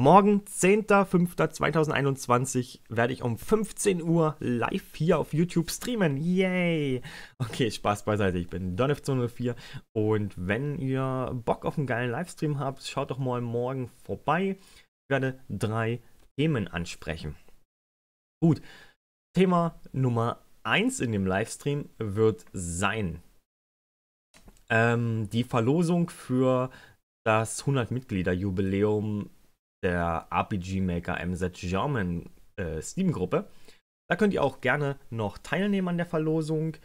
Morgen, 10.05.2021, werde ich um 15 Uhr live hier auf YouTube streamen. Yay! Okay, Spaß beiseite. Ich bin Donif204 und wenn ihr Bock auf einen geilen Livestream habt, schaut doch mal morgen vorbei. Ich werde drei Themen ansprechen. Gut, Thema Nummer 1 in dem Livestream wird sein ähm, die Verlosung für das 100-Mitglieder-Jubiläum der RPG Maker MZ German äh, Steam-Gruppe. Da könnt ihr auch gerne noch teilnehmen an der Verlosung.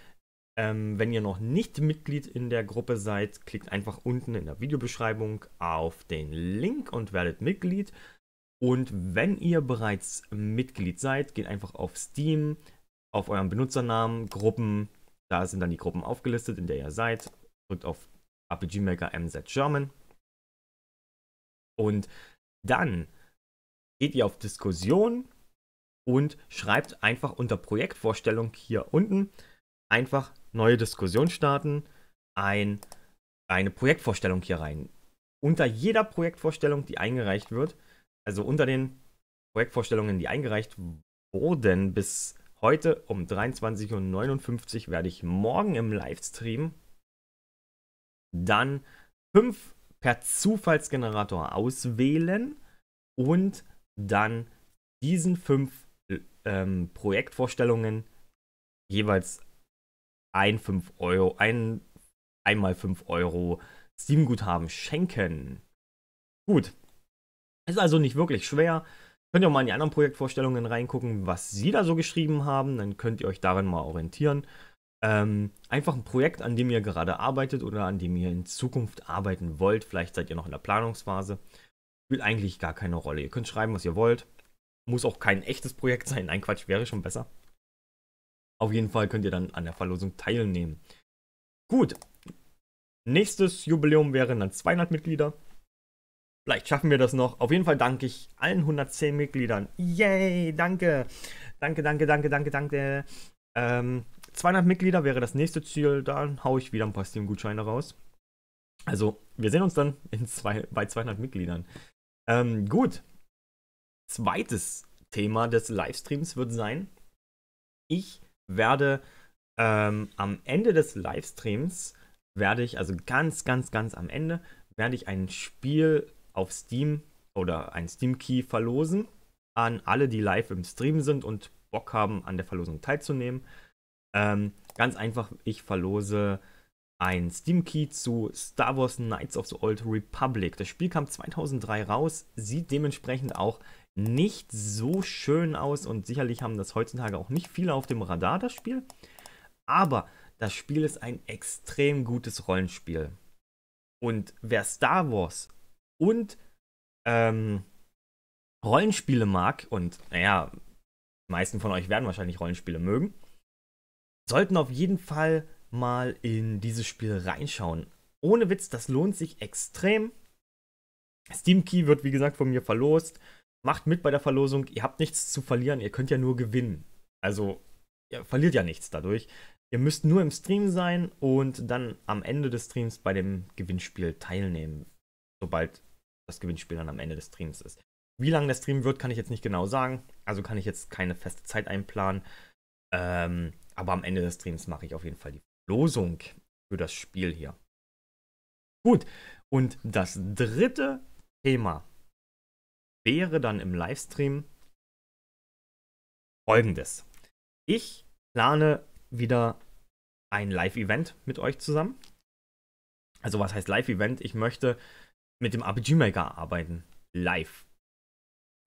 Ähm, wenn ihr noch nicht Mitglied in der Gruppe seid, klickt einfach unten in der Videobeschreibung auf den Link und werdet Mitglied. Und wenn ihr bereits Mitglied seid, geht einfach auf Steam, auf euren Benutzernamen, Gruppen. Da sind dann die Gruppen aufgelistet, in der ihr seid. Drückt auf RPG Maker MZ German. Und dann geht ihr auf Diskussion und schreibt einfach unter Projektvorstellung hier unten einfach neue Diskussion starten, ein, eine Projektvorstellung hier rein. Unter jeder Projektvorstellung, die eingereicht wird, also unter den Projektvorstellungen, die eingereicht wurden bis heute um 23.59 Uhr, werde ich morgen im Livestream dann fünf per Zufallsgenerator auswählen und dann diesen fünf ähm, Projektvorstellungen jeweils ein 5 Euro, ein einmal 5 Euro Steam-Guthaben schenken. Gut. Ist also nicht wirklich schwer. Könnt ihr auch mal in die anderen Projektvorstellungen reingucken, was sie da so geschrieben haben. Dann könnt ihr euch darin mal orientieren. Ähm, einfach ein Projekt, an dem ihr gerade arbeitet oder an dem ihr in Zukunft arbeiten wollt. Vielleicht seid ihr noch in der Planungsphase. Spielt eigentlich gar keine Rolle. Ihr könnt schreiben, was ihr wollt. Muss auch kein echtes Projekt sein. Nein, Quatsch, wäre schon besser. Auf jeden Fall könnt ihr dann an der Verlosung teilnehmen. Gut. Nächstes Jubiläum wären dann 200 Mitglieder. Vielleicht schaffen wir das noch. Auf jeden Fall danke ich allen 110 Mitgliedern. Yay, danke. Danke, danke, danke, danke, danke. Ähm, 200 Mitglieder wäre das nächste Ziel, dann haue ich wieder ein paar Steam-Gutscheine raus. Also, wir sehen uns dann zwei, bei 200 Mitgliedern. Ähm, gut. Zweites Thema des Livestreams wird sein, ich werde ähm, am Ende des Livestreams, werde ich, also ganz, ganz, ganz am Ende, werde ich ein Spiel auf Steam oder ein Steam-Key verlosen an alle, die live im Stream sind und Bock haben, an der Verlosung teilzunehmen. Ähm, ganz einfach, ich verlose ein Steam Key zu Star Wars Knights of the Old Republic. Das Spiel kam 2003 raus, sieht dementsprechend auch nicht so schön aus und sicherlich haben das heutzutage auch nicht viele auf dem Radar, das Spiel. Aber das Spiel ist ein extrem gutes Rollenspiel. Und wer Star Wars und ähm, Rollenspiele mag, und naja, die meisten von euch werden wahrscheinlich Rollenspiele mögen, sollten auf jeden Fall mal in dieses Spiel reinschauen. Ohne Witz, das lohnt sich extrem. Steam Key wird wie gesagt von mir verlost. Macht mit bei der Verlosung. Ihr habt nichts zu verlieren. Ihr könnt ja nur gewinnen. Also, ihr verliert ja nichts dadurch. Ihr müsst nur im Stream sein und dann am Ende des Streams bei dem Gewinnspiel teilnehmen. Sobald das Gewinnspiel dann am Ende des Streams ist. Wie lang der Stream wird, kann ich jetzt nicht genau sagen. Also kann ich jetzt keine feste Zeit einplanen. Ähm, aber am Ende des Streams mache ich auf jeden Fall die Losung für das Spiel hier. Gut, und das dritte Thema wäre dann im Livestream folgendes. Ich plane wieder ein Live-Event mit euch zusammen. Also was heißt Live-Event? Ich möchte mit dem RPG Maker arbeiten. Live.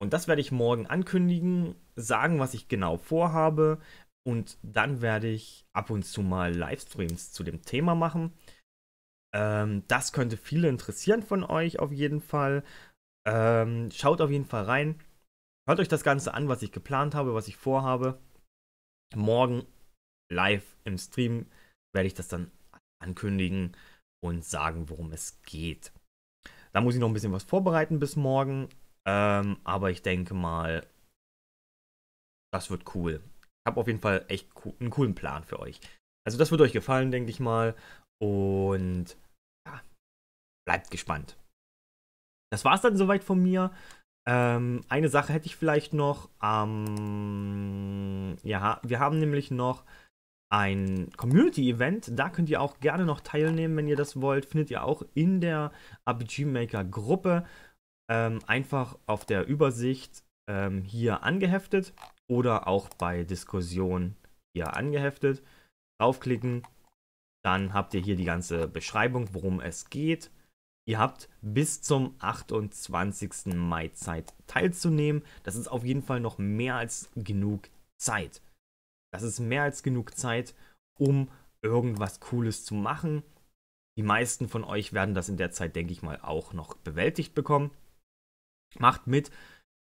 Und das werde ich morgen ankündigen, sagen, was ich genau vorhabe, und dann werde ich ab und zu mal Livestreams zu dem Thema machen. Ähm, das könnte viele interessieren von euch auf jeden Fall. Ähm, schaut auf jeden Fall rein. Hört euch das Ganze an, was ich geplant habe, was ich vorhabe. Morgen live im Stream werde ich das dann ankündigen und sagen, worum es geht. Da muss ich noch ein bisschen was vorbereiten bis morgen. Ähm, aber ich denke mal, das wird cool habe auf jeden Fall echt co einen coolen Plan für euch. Also das wird euch gefallen, denke ich mal. Und ja, bleibt gespannt. Das war es dann soweit von mir. Ähm, eine Sache hätte ich vielleicht noch. Ähm, ja, wir haben nämlich noch ein Community-Event. Da könnt ihr auch gerne noch teilnehmen, wenn ihr das wollt. Findet ihr auch in der RPG Maker-Gruppe. Ähm, einfach auf der Übersicht ähm, hier angeheftet oder auch bei Diskussion hier angeheftet. Draufklicken, dann habt ihr hier die ganze Beschreibung, worum es geht. Ihr habt bis zum 28. Mai Zeit teilzunehmen. Das ist auf jeden Fall noch mehr als genug Zeit. Das ist mehr als genug Zeit, um irgendwas Cooles zu machen. Die meisten von euch werden das in der Zeit, denke ich mal, auch noch bewältigt bekommen. Macht mit.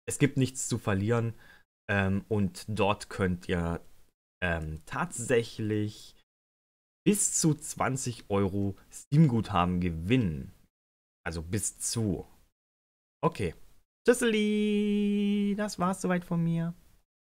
Es gibt nichts zu verlieren. Ähm, und dort könnt ihr ähm, tatsächlich bis zu 20 Euro Steam-Guthaben gewinnen. Also bis zu. Okay. Tschüsseli, das war's soweit von mir.